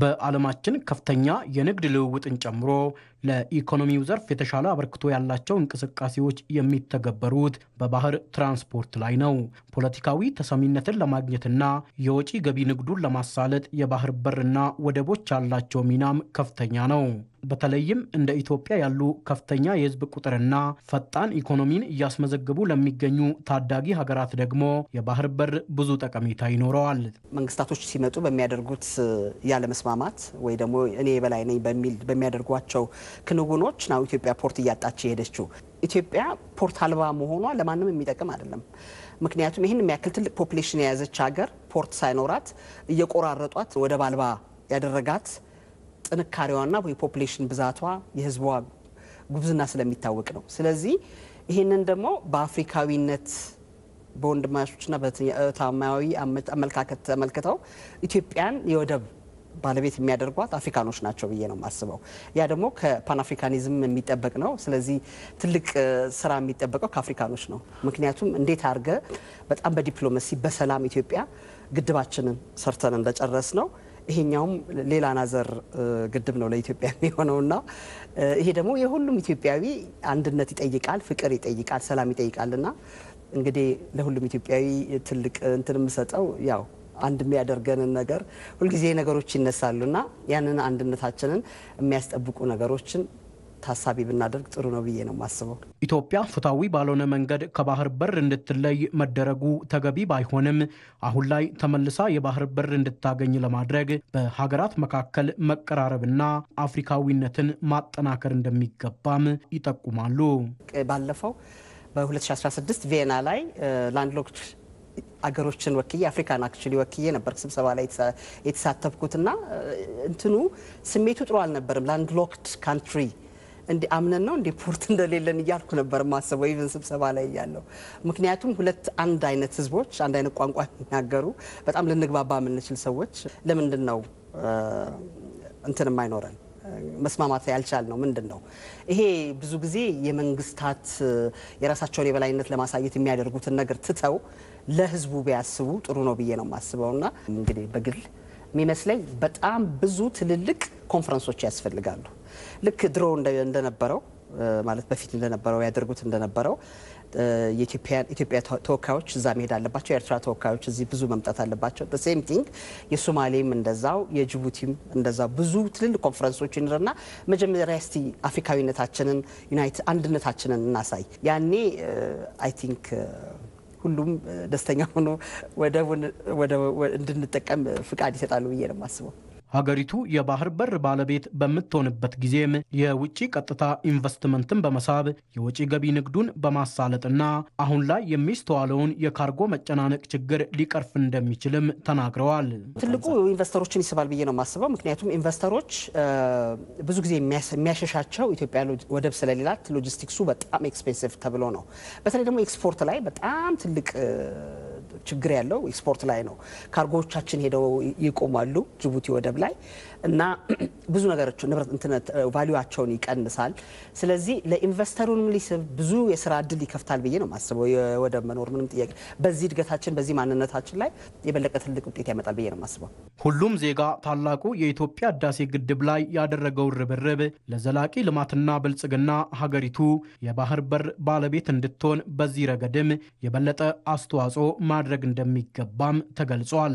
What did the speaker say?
በዓለማችን ከፍተኛ የንግድ ልውውጥን ጨምሮ ለኢኮኖሚው ዘርፍ የተሻለ አበርክቶ ያላቸው እንቅስቃሴዎች የሚተገበሩት በባህር ትራንስፖርት ላይ ነው። ፖለቲካዊ ተሰሚነትን ለማግኘትና የወጪ ገቢ ንግዱን ለማሳለጥ የባህር በርና ወደቦች ያላቸው ሚናም ከፍተኛ ነው። በተለይም እንደ ኢትዮጵያ ያሉ ከፍተኛ የህዝብ ቁጥርና ፈጣን ኢኮኖሚን እያስመዘግቡ ለሚገኙ ታዳጊ ሀገራት ደግሞ የባህር በር ብዙ ጠቀሜታ ይኖረዋል። መንግስታቶች ሲመጡ በሚያደርጉት ያለመስማማት ወይ ደግሞ እኔ የበላይ ነኝ በሚል በሚያደርጓቸው ክንውኖች ነው ኢትዮጵያ ፖርት እያጣች የሄደችው። ኢትዮጵያ ፖርት አልባ መሆኗ ለማንም የሚጠቅም አይደለም። ምክንያቱም ይህን የሚያክል ትልቅ ፖፕሌሽን የያዘች ሀገር ፖርት ሳይኖራት እየቆራረጧት ወደ ባልባ ያደረጋት ጥንካሬዋና የፖፕሌሽን ብዛቷ የህዝቧ ጉብዝና ስለሚታወቅ ነው። ስለዚህ ይህንን ደግሞ በአፍሪካዊነት በወንድማሾችና በታማዊ አመለካከት ተመልክተው ኢትዮጵያን የወደብ ባለቤት የሚያደርጓት አፍሪካኖች ናቸው ብዬ ነው የማስበው። ያ ደግሞ ከፓን አፍሪካኒዝም የሚጠበቅ ነው። ስለዚህ ትልቅ ስራ የሚጠበቀው ከአፍሪካኖች ነው። ምክንያቱም እንዴት አድርገ በጣም በዲፕሎማሲ በሰላም ኢትዮጵያ ግድባችንን ሰርተን እንደጨረስ ነው ይሄኛውም ሌላ ናዘር ግድብ ነው ለኢትዮጵያ የሚሆነውና ይሄ ደግሞ የሁሉም ኢትዮጵያዊ አንድነት ይጠይቃል፣ ፍቅር ይጠይቃል፣ ሰላም ይጠይቃልና እንግዲህ ለሁሉም ኢትዮጵያዊ ትልቅ እንትን የምሰጠው ያው አንድ የሚያደርገንን ነገር ሁልጊዜ ነገሮች ይነሳሉና ያንን አንድነታችንን የሚያስጠብቁ ነገሮችን ታሳቢ ብናደርግ ጥሩ ነው ብዬ ነው የማስበው። ኢትዮጵያ ፍትሐዊ ባልሆነ መንገድ ከባህር በር እንድትለይ መደረጉ ተገቢ ባይሆንም አሁን ላይ ተመልሳ የባህር በር እንድታገኝ ለማድረግ በሀገራት መካከል መቀራረብና አፍሪካዊነትን ማጠናከር እንደሚገባም ይጠቁማሉ። ባለፈው በ2016 ቪየና ላይ ላንድሎክድ አገሮችን ወክዬ አፍሪካን አክቹሊ ወክዬ ነበር ስብሰባ ላይ የተሳተፍኩትና እንትኑ ስሜቱ ጥሩ አልነበርም። ላንድሎክድ ካንትሪ እንዲ አምነን ነው እንዴ ፖርት እንደሌለን እያልኩ ነበር ማሰበው ኢቨን ስብሰባ ላይ እያለሁ። ምክንያቱም ሁለት አንድ አይነት ህዝቦች አንድ አይነት ቋንቋ የሚናገሩ በጣም ልንግባባ የምንችል ሰዎች ለምንድን ነው እንትንም አይኖረን መስማማት ያልቻል ነው ምንድን ነው ይሄ? ብዙ ጊዜ የመንግስታት የራሳቸውን የበላይነት ለማሳየት የሚያደርጉትን ነገር ትተው ለህዝቡ ቢያስቡ ጥሩ ነው ብዬ ነው የማስበውና እንግዲህ በግል የሚመስለኝ በጣም ብዙ ትልልቅ ኮንፈረንሶች ያስፈልጋሉ። ልክ ድሮ እንደነበረው ማለት በፊት እንደነበረው ያደርጉት እንደነበረው የኢትዮጵያ ተወካዮች እዛ መሄድ አለባቸው። የኤርትራ ተወካዮች እዚህ ብዙ መምጣት አለባቸው። ሴም ቲንግ የሶማሌም እንደዛው፣ የጅቡቲም እንደዛው ብዙ ትልልቅ ኮንፈረንሶች ይኖርና መጀመሪያ እስቲ አፍሪካዊነታችንን ዩናይት አንድነታችንን እናሳይ። ያኔ አይ ቲንክ ሁሉም ደስተኛ ሆኖ ወደቡን እንድንጠቀም ፍቃድ ይሰጣሉ ብዬ ነው የማስበው። ሀገሪቱ የባህር በር ባለቤት በምትሆንበት ጊዜም የውጭ ቀጥታ ኢንቨስትመንትን በመሳብ የውጭ ገቢ ንግዱን በማሳለጥና አሁን ላይ የሚስተዋለውን የካርጎ መጨናነቅ ችግር ሊቀርፍ እንደሚችልም ተናግረዋል። ትልቁ ኢንቨስተሮችን ይስባል ብዬ ነው የማስበው። ምክንያቱም ኢንቨስተሮች ብዙ ጊዜ የሚያሸሻቸው ኢትዮጵያ ወደብ ስለሌላት ሎጂስቲክሱ በጣም ኤክስፔንሲቭ ተብሎ ነው። በተለይ ደግሞ ኤክስፖርት ላይ በጣም ትልቅ ችግር ያለው ኤክስፖርት ላይ ነው። ካርጎዎቻችን ሄደው ይቆማሉ ጅቡቲ ወደብ ላይ እና ብዙ ነገሮች ንብረት ቫሊዋቸውን ይቀንሳል። ስለዚህ ለኢንቨስተሩንም ሊስብ ብዙ የስራ እድል ይከፍታል ብዬ ነው የማስበው። የወደብ መኖር ምንም ጥያቄ፣ በዚህ እድገታችን በዚህ ማንነታችን ላይ የበለጠ ትልቅ ውጤት ያመጣል ብዬ ነው ማስበው። ሁሉም ዜጋ ታላቁ የኢትዮጵያ ህዳሴ ግድብ ላይ ያደረገው ርብርብ ለዘላቂ ልማትና ብልጽግና ሀገሪቱ የባህር በር ባለቤት እንድትሆን በዚህ ረገድም የበለጠ አስተዋጽኦ ማ ማድረግ እንደሚገባም ተገልጿል።